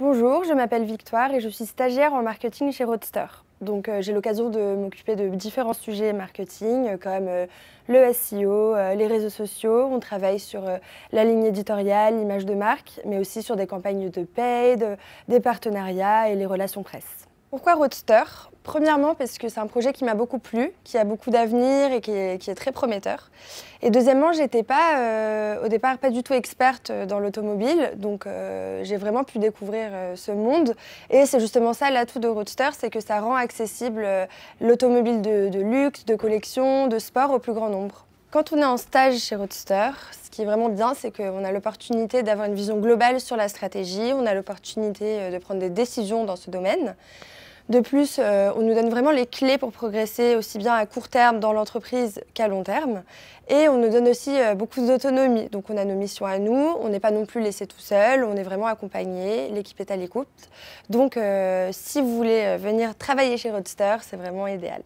Bonjour, je m'appelle Victoire et je suis stagiaire en marketing chez Roadster. Donc euh, j'ai l'occasion de m'occuper de différents sujets marketing euh, comme euh, le SEO, les réseaux sociaux. On travaille sur la ligne éditoriale, l'image de marque, mais aussi sur des campagnes de paid, des partenariats et les relations presse. Pourquoi Roadster Premièrement, parce que c'est un projet qui m'a beaucoup plu, qui a beaucoup d'avenir et qui est, très prometteur. Et deuxièmement, j'étais pas, euh, au départ, pas du tout experte euh, dans l'automobile, donc euh, j'ai vraiment pu découvrir ce monde. Et c'est justement ça l'atout de Roadster, c'est que ça rend accessible l'automobile de, de luxe, de collection, de sport au plus grand nombre. Quand on est en stage chez Roadster, ce qui est vraiment bien, c'est qu'on a l'opportunité d'avoir une vision globale sur la stratégie, on a l'opportunité de prendre des décisions dans ce domaine. De plus, euh, on nous donne vraiment les clés pour progresser aussi bien à court terme dans l'entreprise qu'à long terme. Et on nous donne aussi euh, beaucoup d'autonomie. Donc on a nos missions à nous, on n'est pas non plus laissé tout seul, on est vraiment accompagné, l'équipe est à l'écoute. Donc euh, si vous voulez venir travailler chez Roadster, c'est vraiment idéal.